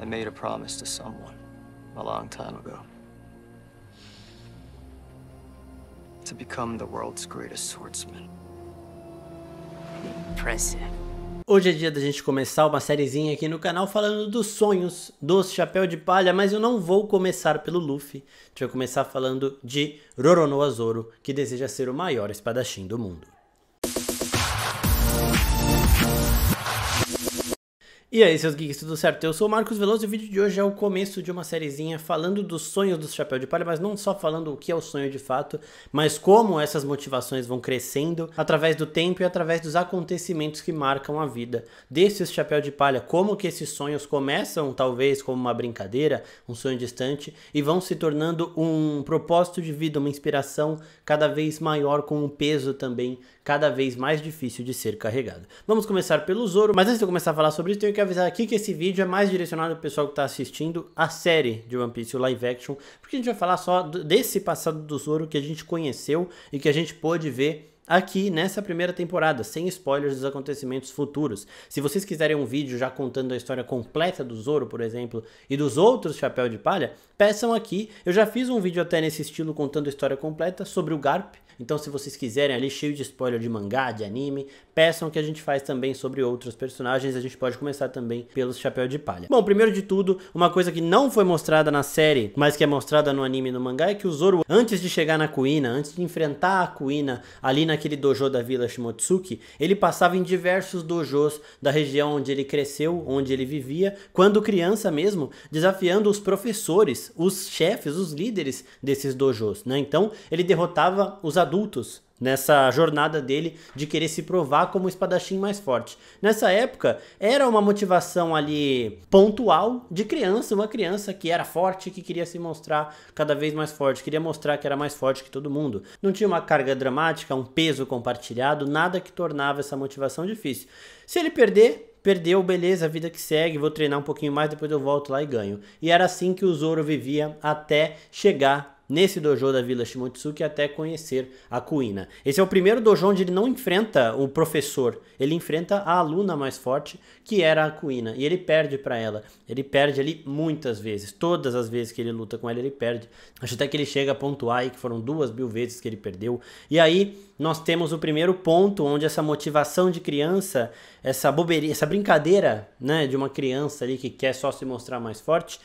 I made a promise to someone a long time ago. To become the world's greatest swordsman. Impressive. Hoje é dia da gente começar uma sériezinha aqui no canal falando dos sonhos dos Chapéu de Palha, mas eu não vou começar pelo Luffy. A gente vai começar falando de Roronoa Zoro, que deseja ser o maior espadachim do mundo. E aí, seus geeks, tudo certo? Eu sou o Marcos Veloso e o vídeo de hoje é o começo de uma sériezinha falando dos sonhos do Chapéu de Palha, mas não só falando o que é o sonho de fato, mas como essas motivações vão crescendo através do tempo e através dos acontecimentos que marcam a vida desses Chapéu de Palha, como que esses sonhos começam talvez como uma brincadeira, um sonho distante e vão se tornando um propósito de vida, uma inspiração cada vez maior com um peso também cada vez mais difícil de ser carregado. Vamos começar pelo Zoro, mas antes de eu começar a falar sobre isso, tenho que avisar aqui que esse vídeo é mais direcionado para o pessoal que está assistindo a série de One Piece, o live action, porque a gente vai falar só desse passado do Zoro que a gente conheceu e que a gente pôde ver aqui nessa primeira temporada, sem spoilers dos acontecimentos futuros. Se vocês quiserem um vídeo já contando a história completa do Zoro, por exemplo, e dos outros Chapéu de Palha, peçam aqui. Eu já fiz um vídeo até nesse estilo contando a história completa sobre o Garp. Então, se vocês quiserem ali, cheio de spoiler de mangá, de anime, peçam que a gente faz também sobre outros personagens. A gente pode começar também pelos Chapéu de Palha. Bom, primeiro de tudo, uma coisa que não foi mostrada na série, mas que é mostrada no anime e no mangá, é que o Zoro, antes de chegar na Kuina, antes de enfrentar a Kuina ali naquele dojo da Vila Shimotsuki, ele passava em diversos dojos da região onde ele cresceu, onde ele vivia, quando criança mesmo, desafiando os professores, os chefes, os líderes desses dojos, né? Então, ele derrotava os adultos nessa jornada dele de querer se provar como o espadachim mais forte. Nessa época, era uma motivação ali pontual de criança, uma criança que era forte, que queria se mostrar cada vez mais forte, queria mostrar que era mais forte que todo mundo. Não tinha uma carga dramática, um peso compartilhado, nada que tornava essa motivação difícil. Se ele perder, perdeu, beleza, a vida que segue, vou treinar um pouquinho mais, depois eu volto lá e ganho. E era assim que o Zoro vivia até chegar nesse dojo da Vila Shimotsuki até conhecer a Kuina. Esse é o primeiro dojo onde ele não enfrenta o professor, ele enfrenta a aluna mais forte, que era a Kuina, e ele perde para ela. Ele perde ali muitas vezes, todas as vezes que ele luta com ela, ele perde. Acho até que ele chega a pontuar aí que foram duas mil vezes que ele perdeu. E aí nós temos o primeiro ponto onde essa motivação de criança, essa boberia, essa brincadeira, né, de uma criança ali que quer só se mostrar mais forte,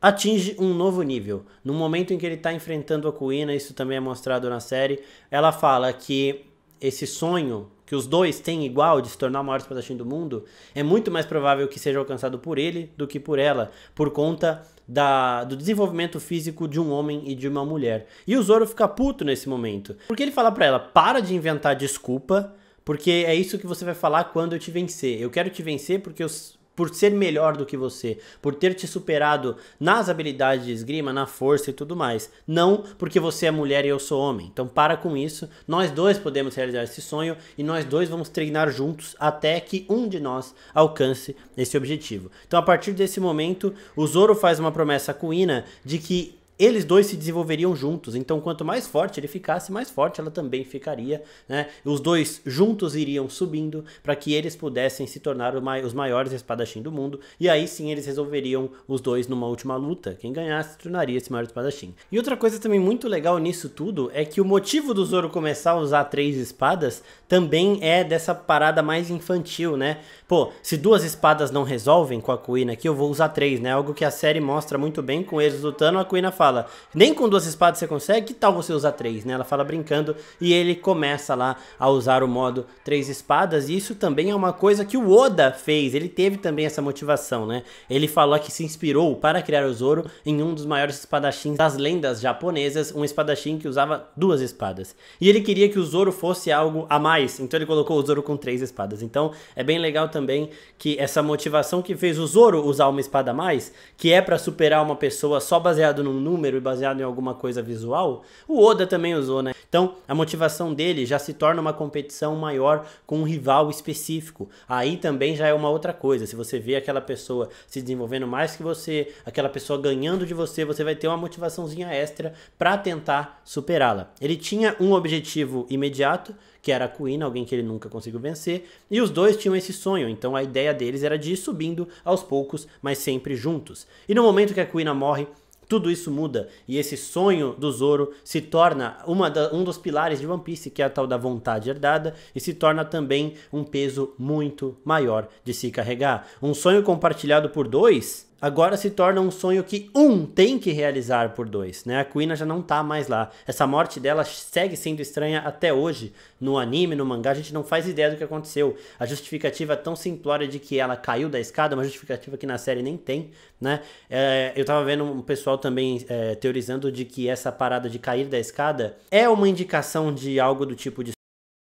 atinge um novo nível. No momento em que ele está enfrentando a Kuina, isso também é mostrado na série, ela fala que esse sonho que os dois têm igual de se tornar o maior espadachim do mundo, é muito mais provável que seja alcançado por ele do que por ela, por conta da, do desenvolvimento físico de um homem e de uma mulher. E o Zoro fica puto nesse momento, porque ele fala para ela: para de inventar desculpa, porque é isso que você vai falar quando eu te vencer. Eu quero te vencer porque eu por ser melhor do que você, por ter te superado nas habilidades de esgrima, na força e tudo mais. Não porque você é mulher e eu sou homem. Então para com isso. Nós dois podemos realizar esse sonho e nós dois vamos treinar juntos até que um de nós alcance esse objetivo. Então a partir desse momento, o Zoro faz uma promessa a Kuina de que eles dois se desenvolveriam juntos. Então, quanto mais forte ele ficasse, mais forte ela também ficaria. Né? Os dois juntos iriam subindo para que eles pudessem se tornar os maiores espadachim do mundo. E aí sim eles resolveriam os dois numa última luta. Quem ganhasse se tornaria esse maior espadachim. E outra coisa também muito legal nisso tudo é que o motivo do Zoro começar a usar três espadas também é dessa parada mais infantil, né? Pô, se duas espadas não resolvem com a Kuina aqui, eu vou usar três, né? Algo que a série mostra muito bem com eles lutando, a Kuina fala fala: nem com duas espadas você consegue, que tal você usar três, né? Ela fala brincando e ele começa lá a usar o modo três espadas. E isso também é uma coisa que o Oda fez, ele teve também essa motivação, né? Ele falou que se inspirou para criar o Zoro em um dos maiores espadachins das lendas japonesas, um espadachim que usava duas espadas. E ele queria que o Zoro fosse algo a mais, então ele colocou o Zoro com três espadas. Então é bem legal também que essa motivação que fez o Zoro usar uma espada a mais, que é para superar uma pessoa só baseado num número número e baseado em alguma coisa visual, o Oda também usou, né? Então, a motivação dele já se torna uma competição maior com um rival específico. Aí também já é uma outra coisa. Se você vê aquela pessoa se desenvolvendo mais que você, aquela pessoa ganhando de você, você vai ter uma motivaçãozinha extra para tentar superá-la. Ele tinha um objetivo imediato, que era a Queen, alguém que ele nunca conseguiu vencer, e os dois tinham esse sonho, então a ideia deles era de ir subindo aos poucos, mas sempre juntos. E no momento que a Queen morre, tudo isso muda e esse sonho do Zoro se torna da, um dos pilares de One Piece, que é a tal da vontade herdada, e se torna também um peso muito maior de se carregar. Um sonho compartilhado por dois agora se torna um sonho que um tem que realizar por dois, né? A Kuina já não tá mais lá. Essa morte dela segue sendo estranha até hoje. No anime, no mangá, a gente não faz ideia do que aconteceu. A justificativa tão simplória de que ela caiu da escada, uma justificativa que na série nem tem, né? É, eu tava vendo um pessoal também é, teorizando de que essa parada de cair da escada é uma indicação de algo do tipo de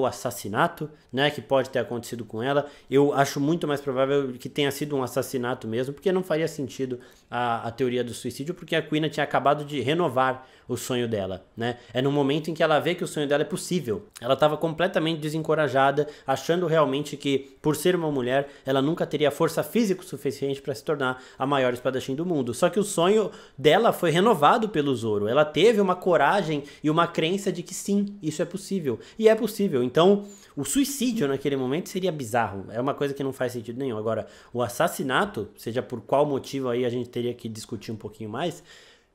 ou assassinato, né, que pode ter acontecido com ela. Eu acho muito mais provável que tenha sido um assassinato mesmo, porque não faria sentido a, a teoria do suicídio, porque a Quina tinha acabado de renovar o sonho dela, né? É no momento em que ela vê que o sonho dela é possível. Ela estava completamente desencorajada, achando realmente que por ser uma mulher, ela nunca teria força física suficiente para se tornar a maior espadachim do mundo. Só que o sonho dela foi renovado pelo Zoro. Ela teve uma coragem e uma crença de que sim, isso é possível. E é possível. Então, o suicídio naquele momento seria bizarro. É uma coisa que não faz sentido nenhum. Agora, o assassinato, seja por qual motivo aí a gente teria que discutir um pouquinho mais,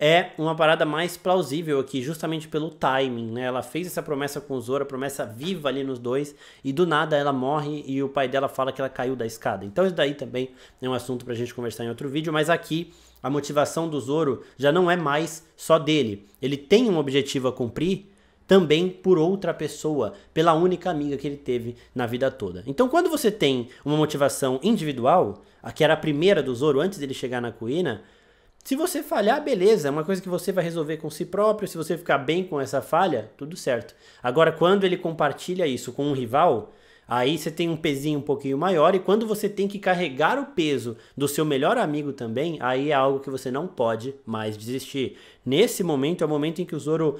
é uma parada mais plausível aqui, justamente pelo timing, né? Ela fez essa promessa com o Zoro, a promessa viva ali nos dois, e do nada ela morre e o pai dela fala que ela caiu da escada. Então isso daí também é um assunto pra gente conversar em outro vídeo, mas aqui a motivação do Zoro já não é mais só dele. Ele tem um objetivo a cumprir, também por outra pessoa, pela única amiga que ele teve na vida toda. Então, quando você tem uma motivação individual, a que era a primeira do Zoro antes dele chegar na Kuina, se você falhar, beleza, é uma coisa que você vai resolver com si próprio, se você ficar bem com essa falha, tudo certo. Agora, quando ele compartilha isso com um rival, aí você tem um pezinho um pouquinho maior, e quando você tem que carregar o peso do seu melhor amigo também, aí é algo que você não pode mais desistir. Nesse momento é o momento em que o Zoro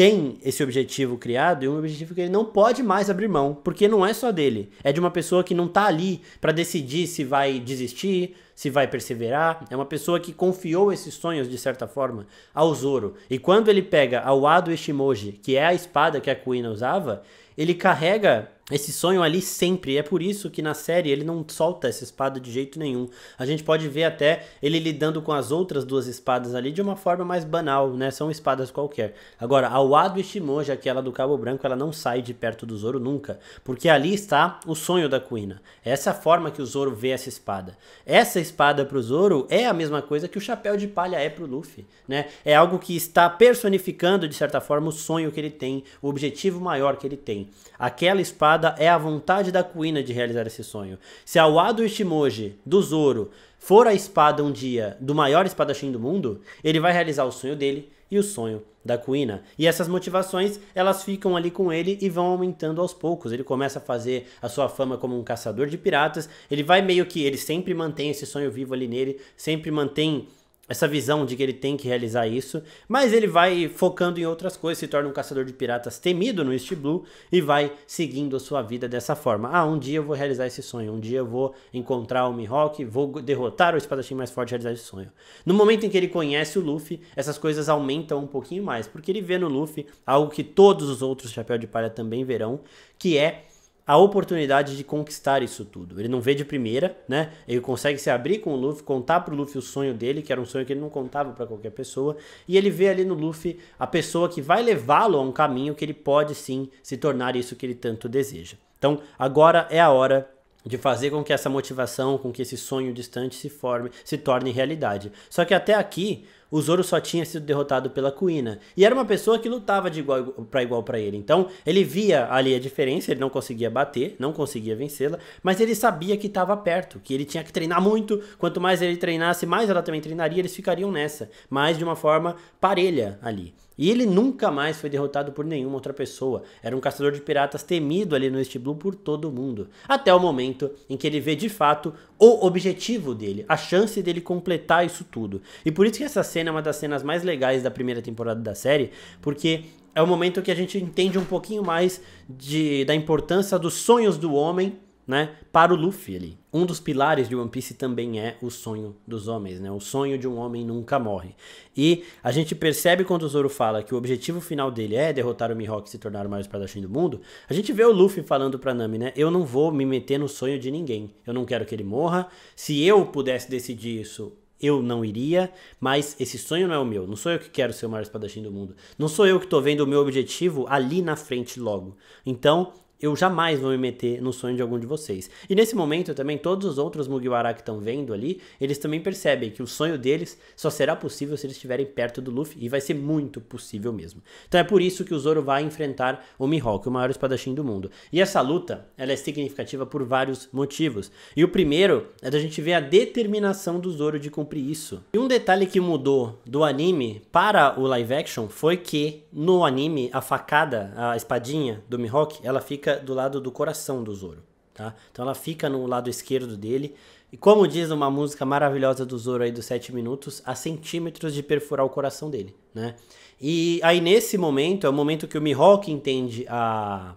tem esse objetivo criado e um objetivo que ele não pode mais abrir mão, porque não é só dele, é de uma pessoa que não tá ali para decidir se vai desistir, se vai perseverar, é uma pessoa que confiou esses sonhos de certa forma ao Zoro. E quando ele pega a Wado Ishimoji, que é a espada que a Kuina usava, ele carrega esse sonho ali sempre, é por isso que na série ele não solta essa espada de jeito nenhum. A gente pode ver até ele lidando com as outras duas espadas ali de uma forma mais banal, né? São espadas qualquer. Agora, a Wado Ishimoja, aquela do Cabo Branco, ela não sai de perto do Zoro nunca, porque ali está o sonho da Kuina. Essa é forma que o Zoro vê essa espada. Essa espada pro Zoro é a mesma coisa que o chapéu de palha é pro Luffy, né? É algo que está personificando de certa forma o sonho que ele tem, o objetivo maior que ele tem. Aquela espada é a vontade da Kuina de realizar esse sonho. Se a do Ishimoji, do Zoro, for a espada um dia do maior espadachim do mundo, ele vai realizar o sonho dele e o sonho da Kuina. E essas motivações, elas ficam ali com ele e vão aumentando aos poucos. Ele começa a fazer a sua fama como um caçador de piratas, ele vai meio que, ele sempre mantém esse sonho vivo ali nele, sempre mantém essa visão de que ele tem que realizar isso, mas ele vai focando em outras coisas, se torna um caçador de piratas temido no East Blue e vai seguindo a sua vida dessa forma. Ah, um dia eu vou realizar esse sonho, um dia eu vou encontrar o Mihawk, vou derrotar o espadachim mais forte e realizar esse sonho. No momento em que ele conhece o Luffy, essas coisas aumentam um pouquinho mais, porque ele vê no Luffy algo que todos os outros Chapéu de Palha também verão, que é a oportunidade de conquistar isso tudo. Ele não vê de primeira, né? Ele consegue se abrir com o Luffy, contar pro Luffy o sonho dele, que era um sonho que ele não contava para qualquer pessoa, e ele vê ali no Luffy a pessoa que vai levá-lo a um caminho que ele pode sim se tornar isso que ele tanto deseja. Então, agora é a hora de fazer com que essa motivação, com que esse sonho distante se forme, se torne realidade. Só que até aqui, o Zoro só tinha sido derrotado pela Kuina. E era uma pessoa que lutava de igual para igual para ele. Então, ele via ali a diferença, ele não conseguia bater, não conseguia vencê-la, mas ele sabia que estava perto, que ele tinha que treinar muito. Quanto mais ele treinasse, mais ela também treinaria, eles ficariam nessa, mas de uma forma parelha ali. E ele nunca mais foi derrotado por nenhuma outra pessoa. Era um caçador de piratas temido ali no East Blue por todo mundo. Até o momento em que ele vê de fato o objetivo dele, a chance dele completar isso tudo. E por isso que essa cena é uma das cenas mais legais da primeira temporada da série, porque é o momento que a gente entende um pouquinho mais de, da importância dos sonhos do homem né, para o Luffy ali. Um dos pilares de One Piece também é o sonho dos homens, né? O sonho de um homem nunca morre. E a gente percebe quando o Zoro fala que o objetivo final dele é derrotar o Mihawk e se tornar o maior espadachim do mundo, a gente vê o Luffy falando pra Nami, né? Eu não vou me meter no sonho de ninguém. Eu não quero que ele morra. Se eu pudesse decidir isso, eu não iria, mas esse sonho não é o meu. Não sou eu que quero ser o maior espadachim do mundo. Não sou eu que estou vendo o meu objetivo ali na frente logo. Então, eu jamais vou me meter no sonho de algum de vocês. E nesse momento também, todos os outros Mugiwara que estão vendo ali, eles também percebem que o sonho deles só será possível se eles estiverem perto do Luffy, e vai ser muito possível mesmo. Então é por isso que o Zoro vai enfrentar o Mihawk, o maior espadachim do mundo. E essa luta, ela é significativa por vários motivos. E o primeiro é da gente ver a determinação do Zoro de cumprir isso. E um detalhe que mudou do anime para o live action foi que no anime, a facada, a espadinha do Mihawk, ela fica do lado do coração do Zoro, tá? Então ela fica no lado esquerdo dele. E como diz uma música maravilhosa do Zoro aí dos 7 minutos, a centímetros de perfurar o coração dele, né? E aí nesse momento, é o momento que o Mihawk entende a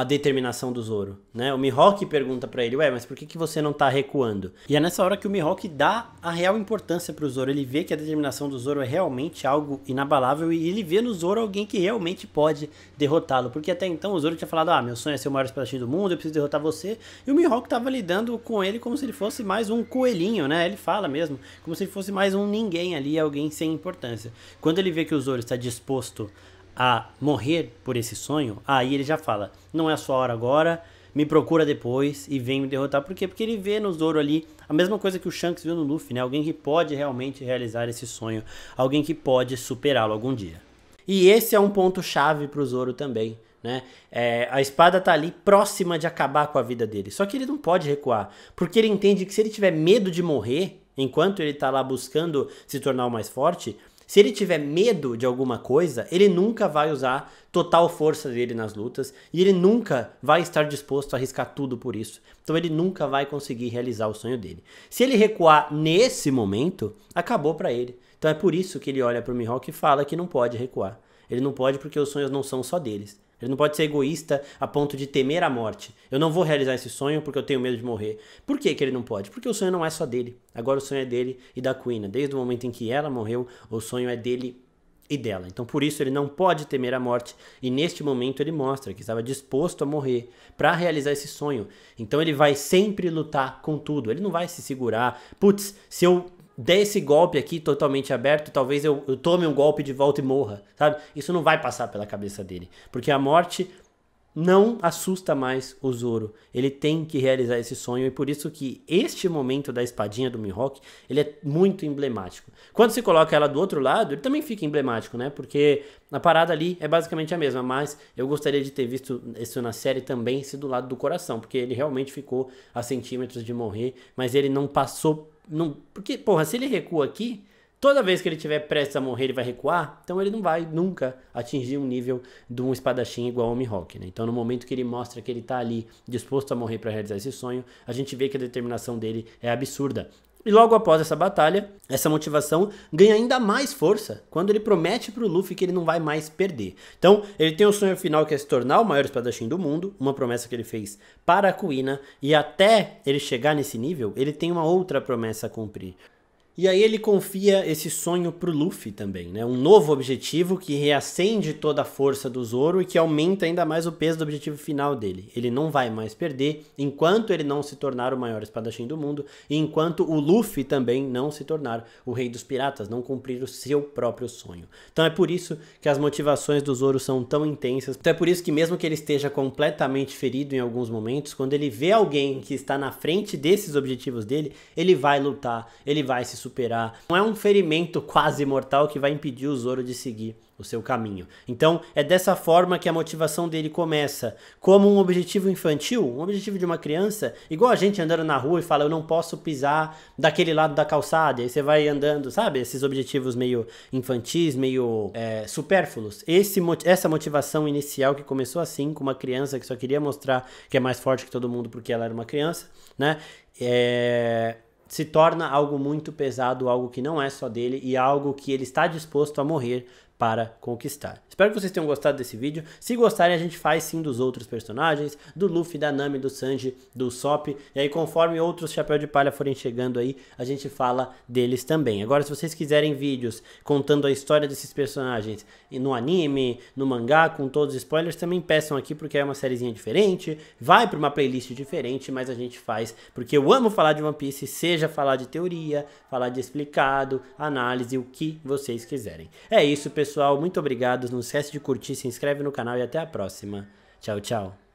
a determinação do Zoro, né? O Mihawk pergunta para ele, ué, mas por que, que você não tá recuando? E é nessa hora que o Mihawk dá a real importância pro Zoro, ele vê que a determinação do Zoro é realmente algo inabalável e ele vê no Zoro alguém que realmente pode derrotá-lo, porque até então o Zoro tinha falado, ah, meu sonho é ser o maior espadachim do mundo, eu preciso derrotar você, e o Mihawk tava lidando com ele como se ele fosse mais um coelhinho, né? Ele fala mesmo, como se ele fosse mais um ninguém ali, alguém sem importância. Quando ele vê que o Zoro está disposto a morrer por esse sonho, aí ele já fala: não é a sua hora agora, me procura depois e vem me derrotar. Por quê? Porque ele vê no Zoro ali a mesma coisa que o Shanks viu no Luffy, né? Alguém que pode realmente realizar esse sonho, alguém que pode superá-lo algum dia. E esse é um ponto chave para o Zoro também. Né? É, a espada tá ali próxima de acabar com a vida dele. Só que ele não pode recuar, porque ele entende que se ele tiver medo de morrer, enquanto ele tá lá buscando se tornar o mais forte, se ele tiver medo de alguma coisa, ele nunca vai usar total força dele nas lutas e ele nunca vai estar disposto a arriscar tudo por isso. Então ele nunca vai conseguir realizar o sonho dele. Se ele recuar nesse momento, acabou para ele. Então é por isso que ele olha para o Mihawk e fala que não pode recuar. Ele não pode porque os sonhos não são só deles. Ele não pode ser egoísta a ponto de temer a morte. Eu não vou realizar esse sonho porque eu tenho medo de morrer. Por que, que ele não pode? Porque o sonho não é só dele. Agora o sonho é dele e da Queen. Né? Desde o momento em que ela morreu, o sonho é dele e dela. Então por isso ele não pode temer a morte. E neste momento ele mostra que estava disposto a morrer para realizar esse sonho. Então ele vai sempre lutar com tudo. Ele não vai se segurar. Putz, se eu der esse golpe aqui totalmente aberto, talvez eu, eu tome um golpe de volta e morra, sabe? Isso não vai passar pela cabeça dele, porque a morte não assusta mais o Zoro. Ele tem que realizar esse sonho e por isso que este momento da espadinha do Mihawk, ele é muito emblemático. Quando se coloca ela do outro lado, ele também fica emblemático, né? Porque a parada ali é basicamente a mesma, mas eu gostaria de ter visto isso na série também, se do lado do coração, porque ele realmente ficou a centímetros de morrer, mas ele não passou não, porque, porra, se ele recua aqui, toda vez que ele tiver prestes a morrer, ele vai recuar, então ele não vai nunca atingir um nível de um espadachim igual ao Mihawk, né? Então, no momento que ele mostra que ele tá ali disposto a morrer para realizar esse sonho, a gente vê que a determinação dele é absurda. E logo após essa batalha, essa motivação ganha ainda mais força quando ele promete para o Luffy que ele não vai mais perder. Então, ele tem o um sonho final que é se tornar o maior espadachim do mundo, uma promessa que ele fez para a Kuina, e até ele chegar nesse nível, ele tem uma outra promessa a cumprir. E aí ele confia esse sonho pro Luffy também, né? Um novo objetivo que reacende toda a força do Zoro e que aumenta ainda mais o peso do objetivo final dele. Ele não vai mais perder enquanto ele não se tornar o maior espadachim do mundo e enquanto o Luffy também não se tornar o rei dos piratas, não cumprir o seu próprio sonho. Então é por isso que as motivações do Zoro são tão intensas. Então é por isso que mesmo que ele esteja completamente ferido em alguns momentos, quando ele vê alguém que está na frente desses objetivos dele, ele vai lutar, ele vai se superar. Não é um ferimento quase mortal que vai impedir o Zoro de seguir o seu caminho. Então, é dessa forma que a motivação dele começa, como um objetivo infantil, um objetivo de uma criança, igual a gente andando na rua e fala eu não posso pisar daquele lado da calçada, e aí você vai andando, sabe? Esses objetivos meio infantis, meio é, supérfluos. Esse, essa motivação inicial que começou assim, com uma criança que só queria mostrar que é mais forte que todo mundo porque ela era uma criança, né? É, se torna algo muito pesado, algo que não é só dele e algo que ele está disposto a morrer para conquistar. Espero que vocês tenham gostado desse vídeo. Se gostarem, a gente faz sim dos outros personagens, do Luffy, da Nami, do Sanji, do Sop. E aí, conforme outros Chapéu de Palha forem chegando aí, a gente fala deles também. Agora, se vocês quiserem vídeos contando a história desses personagens no anime, no mangá, com todos os spoilers, também peçam aqui, porque é uma sériezinha diferente, vai para uma playlist diferente, mas a gente faz, porque eu amo falar de One Piece, seja falar de teoria, falar de explicado, análise, o que vocês quiserem. É isso, pessoal pessoal. Muito obrigado. Não esquece de curtir, se inscreve no canal e até a próxima. Tchau, tchau.